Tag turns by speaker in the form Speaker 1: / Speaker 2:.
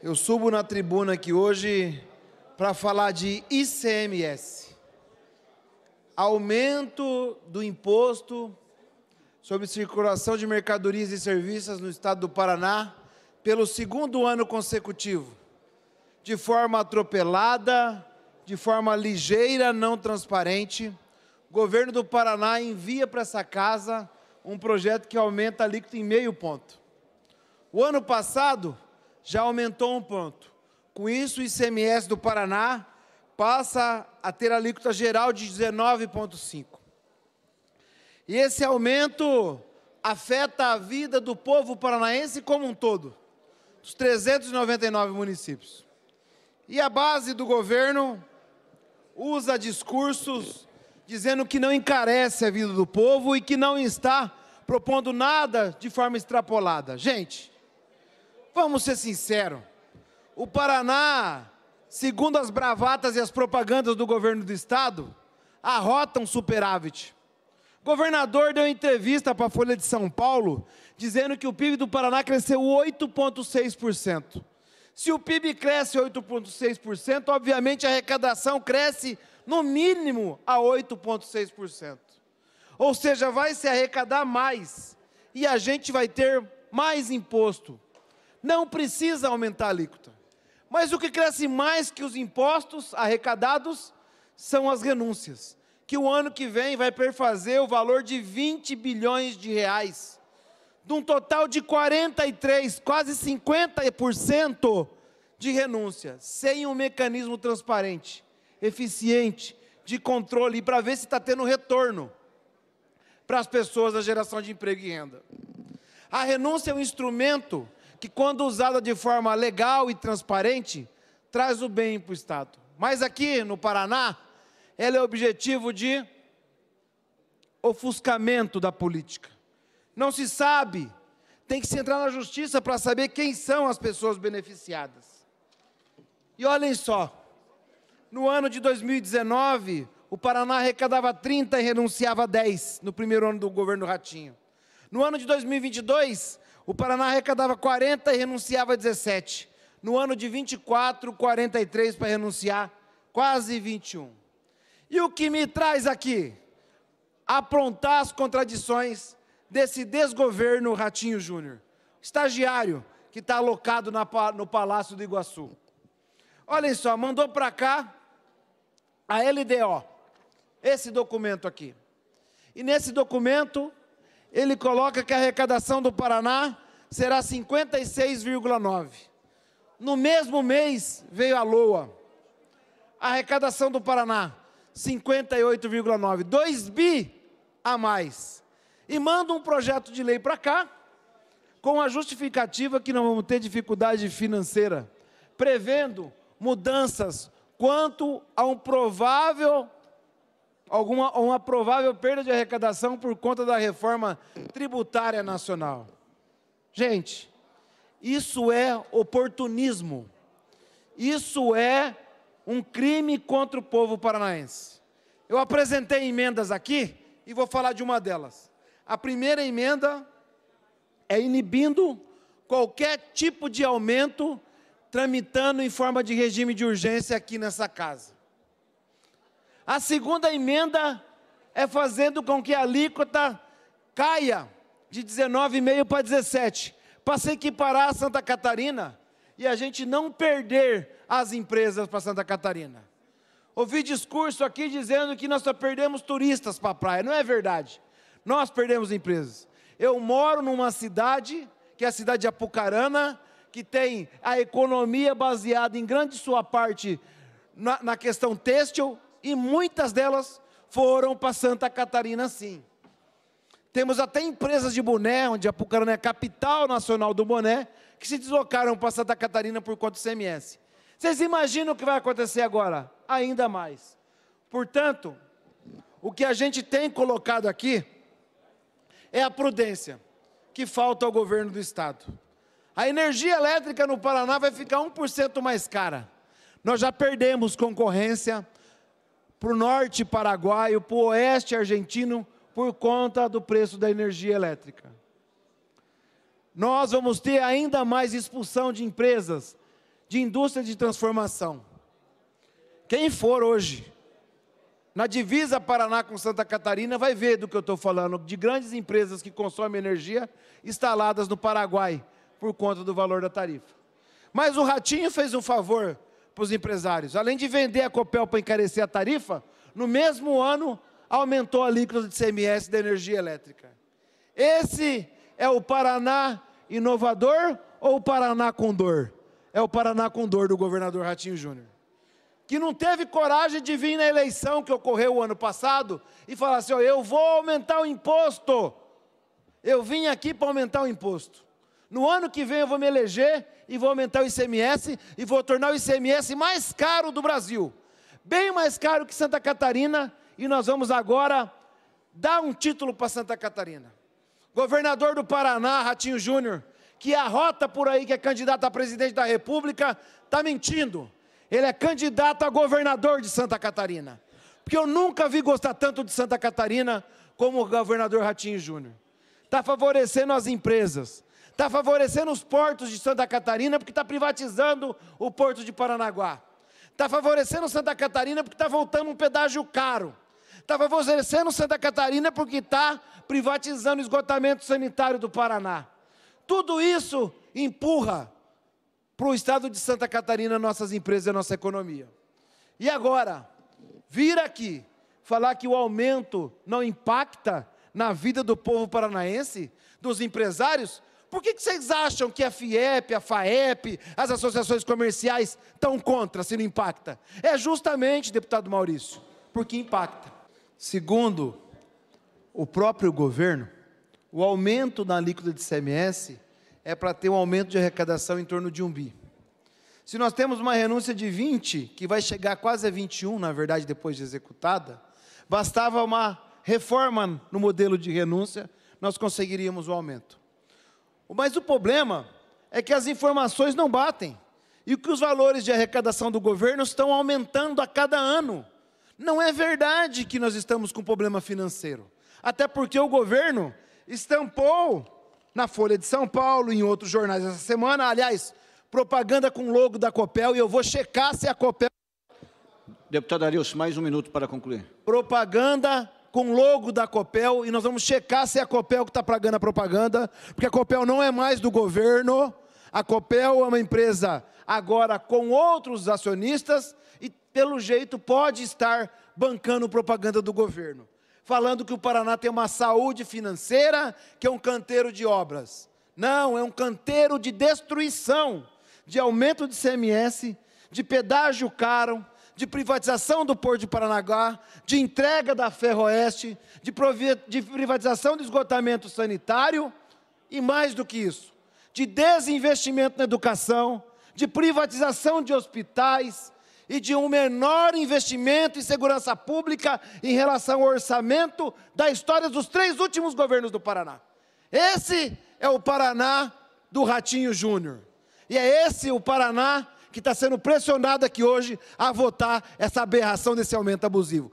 Speaker 1: Eu subo na tribuna aqui hoje para falar de ICMS aumento do imposto sobre circulação de mercadorias e serviços no estado do Paraná pelo segundo ano consecutivo, de forma atropelada, de forma ligeira, não transparente. O governo do Paraná envia para essa casa um projeto que aumenta a alíquota em meio ponto. O ano passado, já aumentou um ponto. Com isso, o ICMS do Paraná passa a ter alíquota geral de 19,5. E esse aumento afeta a vida do povo paranaense como um todo, dos 399 municípios. E a base do governo usa discursos dizendo que não encarece a vida do povo e que não está propondo nada de forma extrapolada. Gente, Vamos ser sinceros. O Paraná, segundo as bravatas e as propagandas do governo do estado, arrota um superávit. O governador deu entrevista para a Folha de São Paulo dizendo que o PIB do Paraná cresceu 8,6%. Se o PIB cresce 8,6%, obviamente a arrecadação cresce no mínimo a 8,6%. Ou seja, vai se arrecadar mais e a gente vai ter mais imposto não precisa aumentar a alíquota. Mas o que cresce mais que os impostos arrecadados são as renúncias, que o ano que vem vai perfazer o valor de 20 bilhões de reais, de um total de 43, quase 50% de renúncia, sem um mecanismo transparente, eficiente, de controle, e para ver se está tendo retorno para as pessoas da geração de emprego e renda. A renúncia é um instrumento que, quando usada de forma legal e transparente, traz o bem para o Estado. Mas aqui no Paraná, ela é objetivo de ofuscamento da política. Não se sabe, tem que se entrar na justiça para saber quem são as pessoas beneficiadas. E olhem só, no ano de 2019, o Paraná arrecadava 30 e renunciava 10 no primeiro ano do governo Ratinho. No ano de 2022, o Paraná arrecadava 40 e renunciava 17. No ano de 24, 43 para renunciar, quase 21. E o que me traz aqui? Aprontar as contradições desse desgoverno Ratinho Júnior, estagiário que está alocado na, no Palácio do Iguaçu. Olhem só, mandou para cá a LDO, esse documento aqui. E nesse documento ele coloca que a arrecadação do Paraná será 56,9. No mesmo mês veio a LOA. A arrecadação do Paraná, 58,9. 2 bi a mais. E manda um projeto de lei para cá, com a justificativa que não vamos ter dificuldade financeira, prevendo mudanças quanto a um provável alguma uma provável perda de arrecadação por conta da reforma tributária nacional. Gente, isso é oportunismo. Isso é um crime contra o povo paranaense. Eu apresentei emendas aqui e vou falar de uma delas. A primeira emenda é inibindo qualquer tipo de aumento tramitando em forma de regime de urgência aqui nessa casa. A segunda emenda é fazendo com que a alíquota caia de 19,5 para 17, para se equiparar a Santa Catarina e a gente não perder as empresas para Santa Catarina. Ouvi discurso aqui dizendo que nós só perdemos turistas para a praia. Não é verdade. Nós perdemos empresas. Eu moro numa cidade, que é a cidade de Apucarana, que tem a economia baseada em grande sua parte na, na questão têxtil, e muitas delas foram para Santa Catarina sim. Temos até empresas de boné, onde Apucarana é a capital nacional do boné, que se deslocaram para Santa Catarina por conta do CMS. Vocês imaginam o que vai acontecer agora? Ainda mais. Portanto, o que a gente tem colocado aqui é a prudência que falta ao governo do Estado. A energia elétrica no Paraná vai ficar 1% mais cara. Nós já perdemos concorrência, para o norte paraguaio, para o oeste argentino, por conta do preço da energia elétrica. Nós vamos ter ainda mais expulsão de empresas, de indústria de transformação. Quem for hoje na divisa Paraná com Santa Catarina vai ver do que eu estou falando, de grandes empresas que consomem energia instaladas no Paraguai por conta do valor da tarifa. Mas o Ratinho fez um favor para os empresários. Além de vender a Copel para encarecer a tarifa, no mesmo ano aumentou a alíquota de CMS da energia elétrica. Esse é o Paraná inovador ou o Paraná com dor? É o Paraná com dor do governador Ratinho Júnior. Que não teve coragem de vir na eleição que ocorreu o ano passado e falar assim: eu vou aumentar o imposto. Eu vim aqui para aumentar o imposto. No ano que vem eu vou me eleger e vou aumentar o ICMS e vou tornar o ICMS mais caro do Brasil, bem mais caro que Santa Catarina, e nós vamos agora dar um título para Santa Catarina. Governador do Paraná, Ratinho Júnior, que é arrota por aí que é candidato a presidente da República, está mentindo. Ele é candidato a governador de Santa Catarina. Porque eu nunca vi gostar tanto de Santa Catarina como o governador Ratinho Júnior. Está favorecendo as empresas, Está favorecendo os portos de Santa Catarina porque está privatizando o porto de Paranaguá. Está favorecendo Santa Catarina porque está voltando um pedágio caro. Está favorecendo Santa Catarina porque está privatizando o esgotamento sanitário do Paraná. Tudo isso empurra para o estado de Santa Catarina nossas empresas e nossa economia. E agora, vir aqui falar que o aumento não impacta na vida do povo paranaense, dos empresários, por que, que vocês acham que a FIEP, a FAEP, as associações comerciais estão contra se não impacta? É justamente, deputado Maurício, porque impacta. Segundo o próprio governo, o aumento na alíquota de CMS é para ter um aumento de arrecadação em torno de um bi. Se nós temos uma renúncia de 20, que vai chegar quase a 21, na verdade, depois de executada, bastava uma reforma no modelo de renúncia, nós conseguiríamos o aumento. Mas o problema é que as informações não batem e que os valores de arrecadação do governo estão aumentando a cada ano. Não é verdade que nós estamos com problema financeiro. Até porque o governo estampou na Folha de São Paulo, e em outros jornais essa semana, aliás, propaganda com logo da Copel, e eu vou checar se a Copel. Deputado Arius, mais um minuto para concluir. Propaganda com o logo da Copel e nós vamos checar se é a Copel que está pagando a propaganda, porque a Copel não é mais do governo, a Copel é uma empresa agora com outros acionistas e, pelo jeito, pode estar bancando propaganda do governo, falando que o Paraná tem uma saúde financeira que é um canteiro de obras. Não, é um canteiro de destruição, de aumento de CMS, de pedágio caro, de privatização do Porto de Paranaguá, de entrega da Ferroeste, de, de privatização do esgotamento sanitário e mais do que isso, de desinvestimento na educação, de privatização de hospitais e de um menor investimento em segurança pública em relação ao orçamento da história dos três últimos governos do Paraná. Esse é o Paraná do Ratinho Júnior. E é esse o Paraná que está sendo pressionado aqui hoje a votar essa aberração desse aumento abusivo.